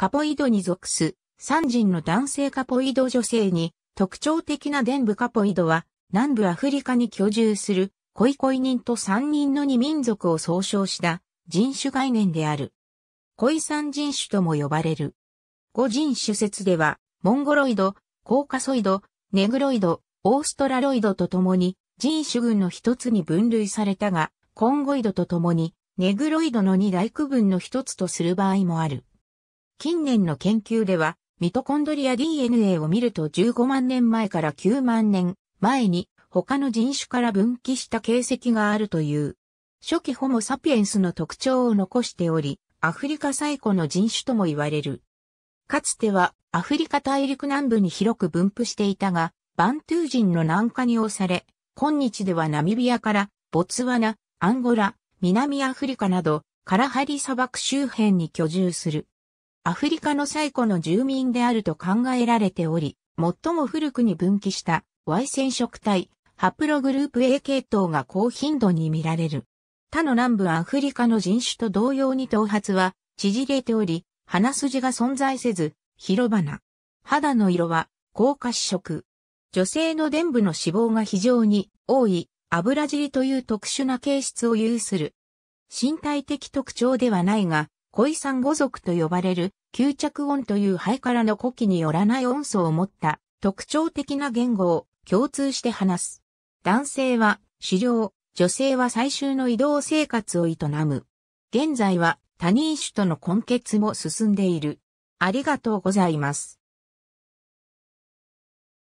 カポイドに属す、三人の男性カポイド女性に、特徴的な伝部カポイドは、南部アフリカに居住する、コイコイ人と三人の二民族を総称した人種概念である。コイ三人種とも呼ばれる。五人種説では、モンゴロイド、コーカソイド、ネグロイド、オーストラロイドと共に人種群の一つに分類されたが、コンゴイドと共にネグロイドの二大区分の一つとする場合もある。近年の研究では、ミトコンドリア DNA を見ると15万年前から9万年前に他の人種から分岐した形跡があるという。初期ホモ・サピエンスの特徴を残しており、アフリカ最古の人種とも言われる。かつてはアフリカ大陸南部に広く分布していたが、バントゥー人の南下に押され、今日ではナミビアからボツワナ、アンゴラ、南アフリカなど、カラハリ砂漠周辺に居住する。アフリカの最古の住民であると考えられており、最も古くに分岐した Y 染色体、ハプログループ A 系統が高頻度に見られる。他の南部アフリカの人種と同様に頭髪は縮れており、鼻筋が存在せず、広花。肌の色は、高褐色。女性の伝部の脂肪が非常に多い、油尻という特殊な形質を有する。身体的特徴ではないが、恋ん五族と呼ばれる、吸着音という肺からの呼気によらない音素を持った特徴的な言語を共通して話す。男性は狩猟、女性は最終の移動生活を営む。現在は他人種との根結も進んでいる。ありがとうございます。